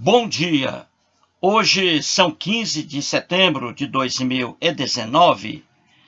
Bom dia! Hoje são 15 de setembro de 2019,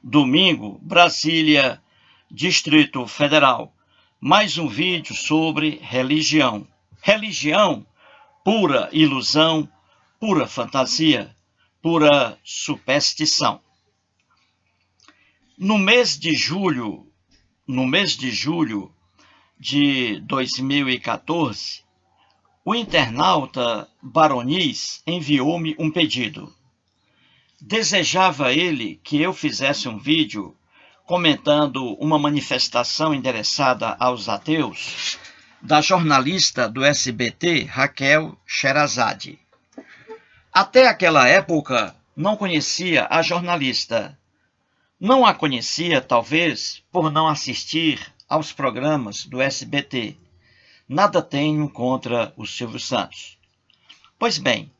domingo, Brasília, Distrito Federal. Mais um vídeo sobre religião. Religião, pura ilusão, pura fantasia, pura superstição. No mês de julho, no mês de julho de 2014, o internauta baronis enviou-me um pedido. Desejava ele que eu fizesse um vídeo comentando uma manifestação endereçada aos ateus da jornalista do SBT Raquel Sherazade. Até aquela época, não conhecia a jornalista. Não a conhecia, talvez, por não assistir aos programas do SBT nada tenho contra o Silvio Santos. Pois bem,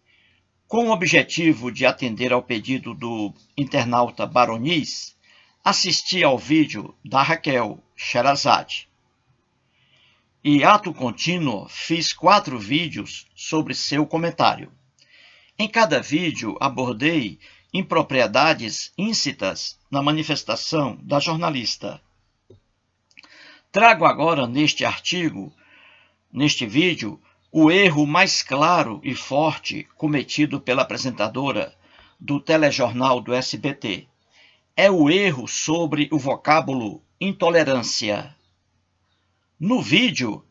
com o objetivo de atender ao pedido do internauta Baroniz, assisti ao vídeo da Raquel Sherazade. E ato contínuo, fiz quatro vídeos sobre seu comentário. Em cada vídeo abordei impropriedades íncitas na manifestação da jornalista. Trago agora neste artigo neste vídeo, o erro mais claro e forte cometido pela apresentadora do telejornal do SBT. É o erro sobre o vocábulo intolerância. No vídeo,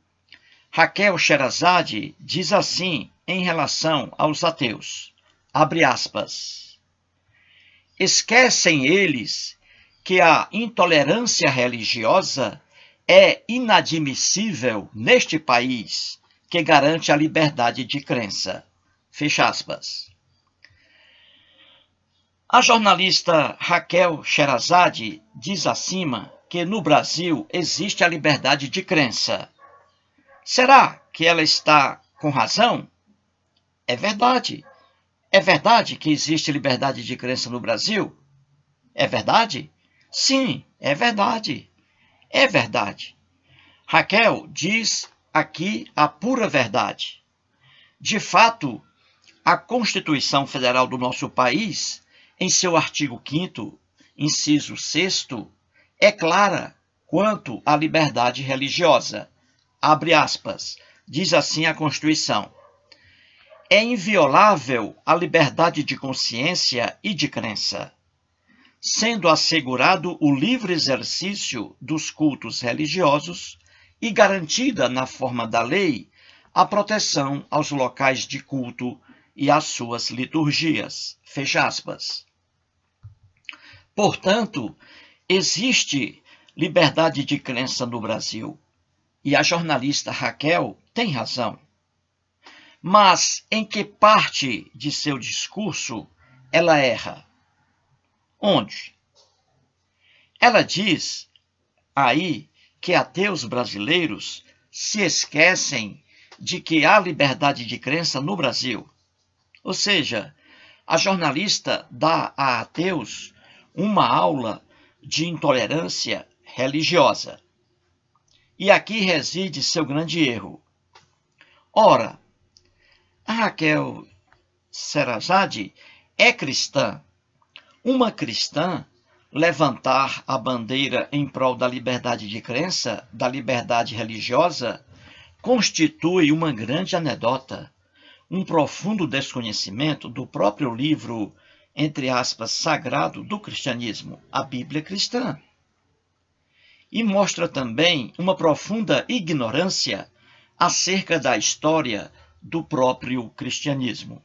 Raquel Sherazade diz assim em relação aos ateus, abre aspas, esquecem eles que a intolerância religiosa é inadmissível neste país que garante a liberdade de crença. Fecha aspas. A jornalista Raquel Sherazade diz acima que no Brasil existe a liberdade de crença. Será que ela está com razão? É verdade. É verdade que existe liberdade de crença no Brasil? É verdade? Sim, é verdade é verdade. Raquel diz aqui a pura verdade. De fato, a Constituição Federal do nosso país, em seu artigo 5, inciso 6, é clara quanto à liberdade religiosa. Abre aspas. Diz assim a Constituição: É inviolável a liberdade de consciência e de crença sendo assegurado o livre exercício dos cultos religiosos e garantida, na forma da lei, a proteção aos locais de culto e às suas liturgias. Fecha aspas. Portanto, existe liberdade de crença no Brasil. E a jornalista Raquel tem razão. Mas em que parte de seu discurso ela erra? onde? Ela diz aí que ateus brasileiros se esquecem de que há liberdade de crença no Brasil. Ou seja, a jornalista dá a ateus uma aula de intolerância religiosa. E aqui reside seu grande erro. Ora, a Raquel Serazade é cristã uma cristã levantar a bandeira em prol da liberdade de crença, da liberdade religiosa, constitui uma grande anedota, um profundo desconhecimento do próprio livro, entre aspas, sagrado do cristianismo, a Bíblia cristã. E mostra também uma profunda ignorância acerca da história do próprio cristianismo.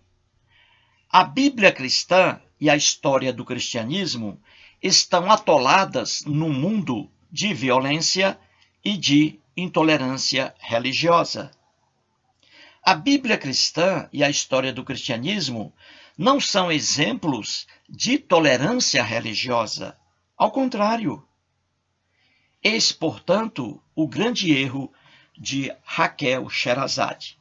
A Bíblia cristã e a história do cristianismo estão atoladas num mundo de violência e de intolerância religiosa. A Bíblia cristã e a história do cristianismo não são exemplos de tolerância religiosa. Ao contrário. Eis, portanto, o grande erro de Raquel Sherazade.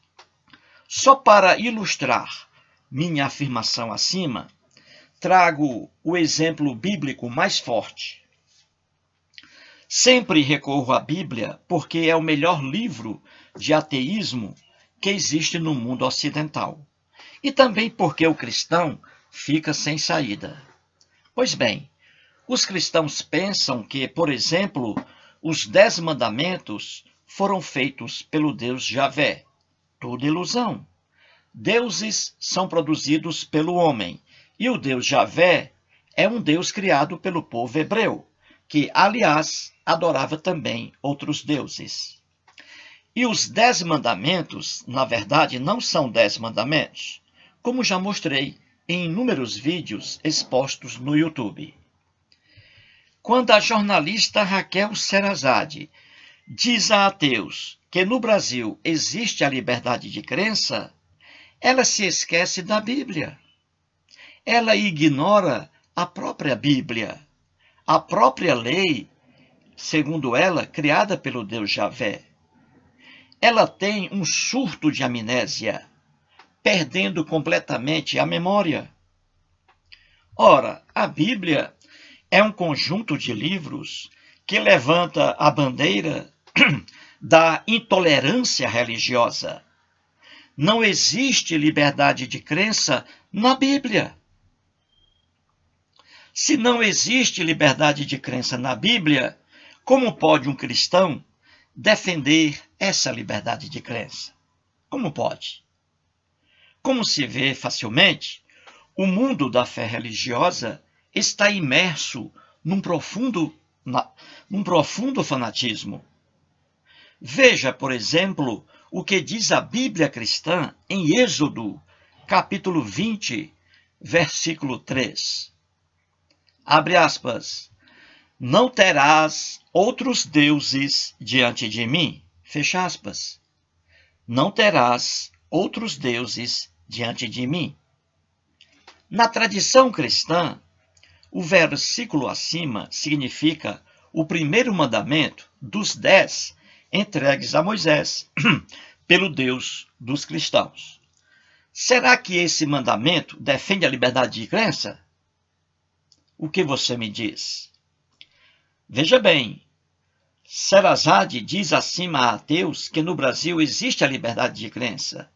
Só para ilustrar minha afirmação acima, trago o exemplo bíblico mais forte. Sempre recorro à Bíblia porque é o melhor livro de ateísmo que existe no mundo ocidental. E também porque o cristão fica sem saída. Pois bem, os cristãos pensam que, por exemplo, os dez mandamentos foram feitos pelo Deus Javé. Toda ilusão. Deuses são produzidos pelo homem. E o Deus Javé é um Deus criado pelo povo hebreu, que, aliás, adorava também outros deuses. E os dez mandamentos, na verdade, não são dez mandamentos, como já mostrei em inúmeros vídeos expostos no YouTube. Quando a jornalista Raquel Serazade diz a ateus que no Brasil existe a liberdade de crença, ela se esquece da Bíblia ela ignora a própria Bíblia, a própria lei, segundo ela, criada pelo Deus Javé. Ela tem um surto de amnésia, perdendo completamente a memória. Ora, a Bíblia é um conjunto de livros que levanta a bandeira da intolerância religiosa. Não existe liberdade de crença na Bíblia. Se não existe liberdade de crença na Bíblia, como pode um cristão defender essa liberdade de crença? Como pode? Como se vê facilmente, o mundo da fé religiosa está imerso num profundo, na, num profundo fanatismo. Veja, por exemplo, o que diz a Bíblia cristã em Êxodo, capítulo 20, versículo 3 abre aspas, não terás outros deuses diante de mim, fecha aspas. Não terás outros deuses diante de mim. Na tradição cristã, o versículo acima significa o primeiro mandamento dos dez entregues a Moisés pelo Deus dos cristãos. Será que esse mandamento defende a liberdade de crença? O que você me diz? Veja bem, Serazade diz acima a Deus que no Brasil existe a liberdade de crença.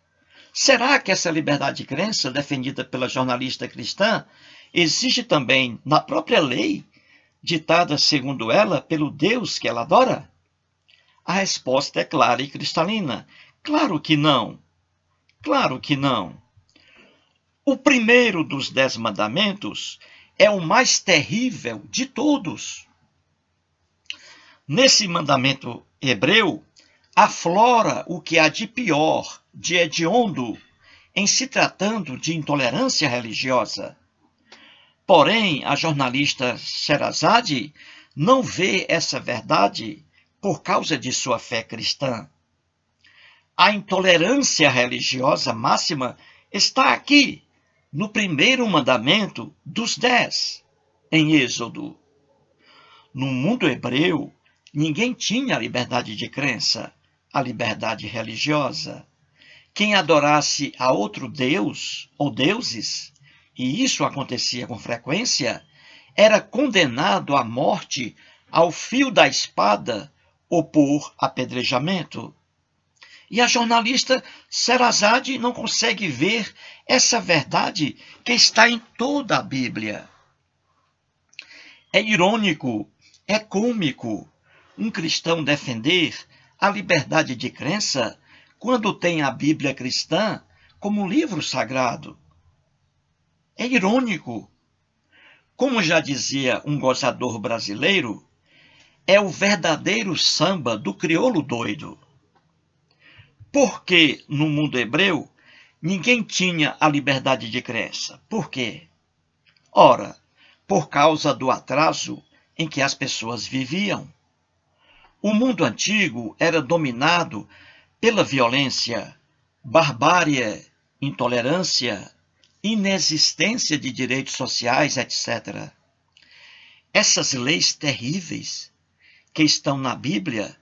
Será que essa liberdade de crença, defendida pela jornalista cristã, existe também na própria lei, ditada, segundo ela, pelo Deus que ela adora? A resposta é clara e cristalina. Claro que não. Claro que não. O primeiro dos dez mandamentos é o mais terrível de todos. Nesse mandamento hebreu, aflora o que há de pior, de hediondo, em se tratando de intolerância religiosa. Porém, a jornalista Sherazade não vê essa verdade por causa de sua fé cristã. A intolerância religiosa máxima está aqui, no primeiro mandamento dos dez, em Êxodo. No mundo hebreu, ninguém tinha a liberdade de crença, a liberdade religiosa. Quem adorasse a outro deus ou deuses, e isso acontecia com frequência, era condenado à morte ao fio da espada ou por apedrejamento. E a jornalista Serazade não consegue ver essa verdade que está em toda a Bíblia. É irônico, é cômico um cristão defender a liberdade de crença quando tem a Bíblia cristã como livro sagrado. É irônico. Como já dizia um gozador brasileiro, é o verdadeiro samba do crioulo doido. Porque no mundo hebreu ninguém tinha a liberdade de crença. Por quê? Ora, por causa do atraso em que as pessoas viviam. O mundo antigo era dominado pela violência, barbárie, intolerância, inexistência de direitos sociais, etc. Essas leis terríveis que estão na Bíblia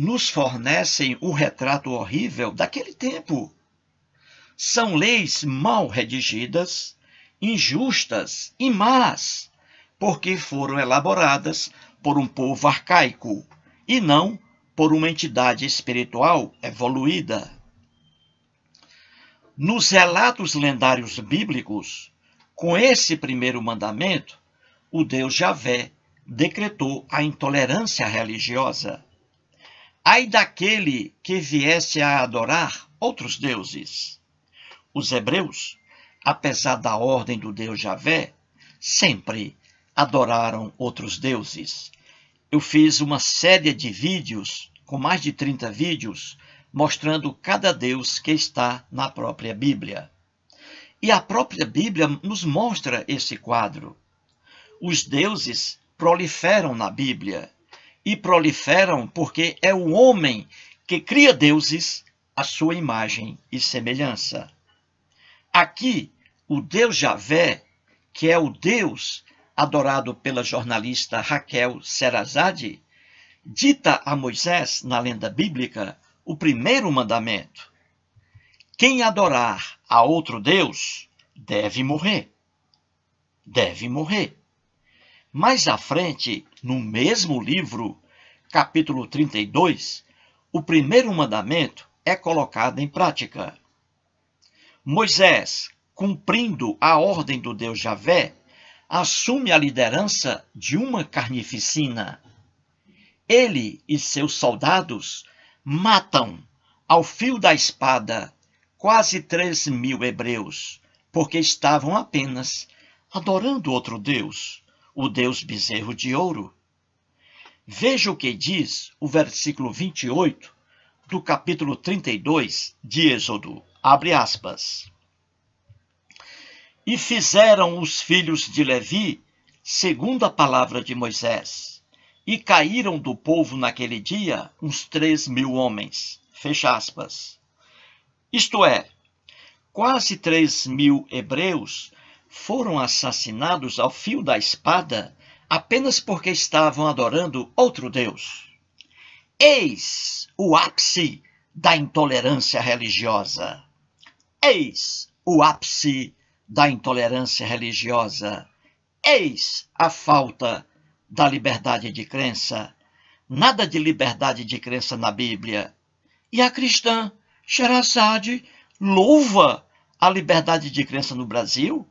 nos fornecem o retrato horrível daquele tempo. São leis mal redigidas, injustas e más, porque foram elaboradas por um povo arcaico e não por uma entidade espiritual evoluída. Nos relatos lendários bíblicos, com esse primeiro mandamento, o Deus Javé decretou a intolerância religiosa. Ai daquele que viesse a adorar outros deuses. Os hebreus, apesar da ordem do Deus Javé, sempre adoraram outros deuses. Eu fiz uma série de vídeos, com mais de 30 vídeos, mostrando cada Deus que está na própria Bíblia. E a própria Bíblia nos mostra esse quadro. Os deuses proliferam na Bíblia e proliferam porque é o homem que cria deuses à sua imagem e semelhança. Aqui, o Deus Javé, que é o Deus adorado pela jornalista Raquel Serazade, dita a Moisés, na lenda bíblica, o primeiro mandamento: Quem adorar a outro Deus deve morrer. Deve morrer. Mais à frente, no mesmo livro, capítulo 32, o primeiro mandamento é colocado em prática. Moisés, cumprindo a ordem do Deus Javé, assume a liderança de uma carnificina. Ele e seus soldados matam, ao fio da espada, quase três mil hebreus, porque estavam apenas adorando outro Deus o deus bezerro de ouro. Veja o que diz o versículo 28 do capítulo 32 de Êxodo. Abre aspas. E fizeram os filhos de Levi, segundo a palavra de Moisés, e caíram do povo naquele dia uns três mil homens. Fecha aspas. Isto é, quase três mil hebreus foram assassinados ao fio da espada apenas porque estavam adorando outro Deus. Eis o ápice da intolerância religiosa. Eis o ápice da intolerância religiosa. Eis a falta da liberdade de crença. Nada de liberdade de crença na Bíblia. E a cristã Sherazade louva a liberdade de crença no Brasil?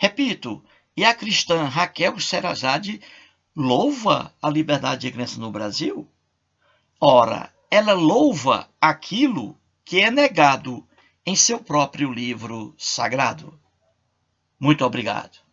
Repito, e a cristã Raquel Serazade louva a liberdade de crença no Brasil? Ora, ela louva aquilo que é negado em seu próprio livro sagrado. Muito obrigado.